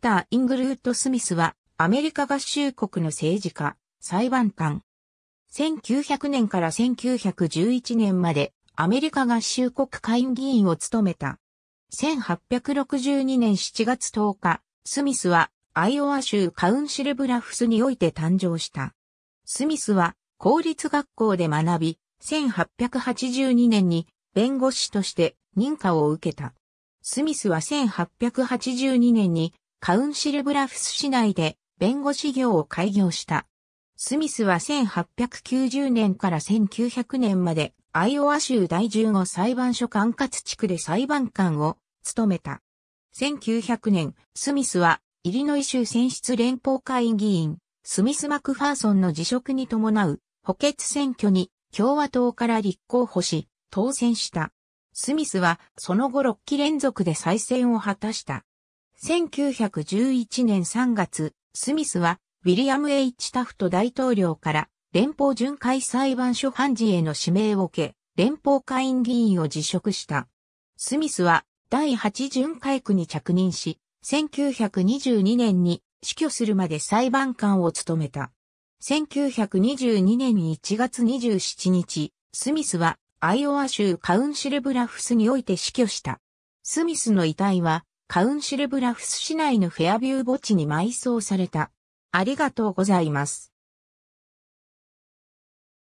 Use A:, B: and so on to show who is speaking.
A: ター・イングルウッド・スミスは、アメリカ合衆国の政治家、裁判官。1900年から1911年まで、アメリカ合衆国会議員を務めた。1862年7月10日、スミスは、アイオワ州カウンシルブラフスにおいて誕生した。スミスは、公立学校で学び、1882年に弁護士として認可を受けた。スミスは1882年にカウンシルブラフス市内で弁護士業を開業した。スミスは1890年から1900年までアイオワ州第15裁判所管轄地区で裁判官を務めた。1900年、スミスはイリノイ州選出連邦会議員、スミス・マクファーソンの辞職に伴う補欠選挙に共和党から立候補し、当選した。スミスはその後6期連続で再選を果たした。1911年3月、スミスは、ウィリアム・ H・ タフト大統領から連邦巡回裁判所判事への指名を受け、連邦会員議員を辞職した。スミスは第8巡回区に着任し、1922年に死去するまで裁判官を務めた。1922年1月27日、スミスはアイオワ州カウンシルブラフスにおいて死去した。スミスの遺体はカウンシルブラフス市内のフェアビュー墓地に埋葬された。ありがとうございます。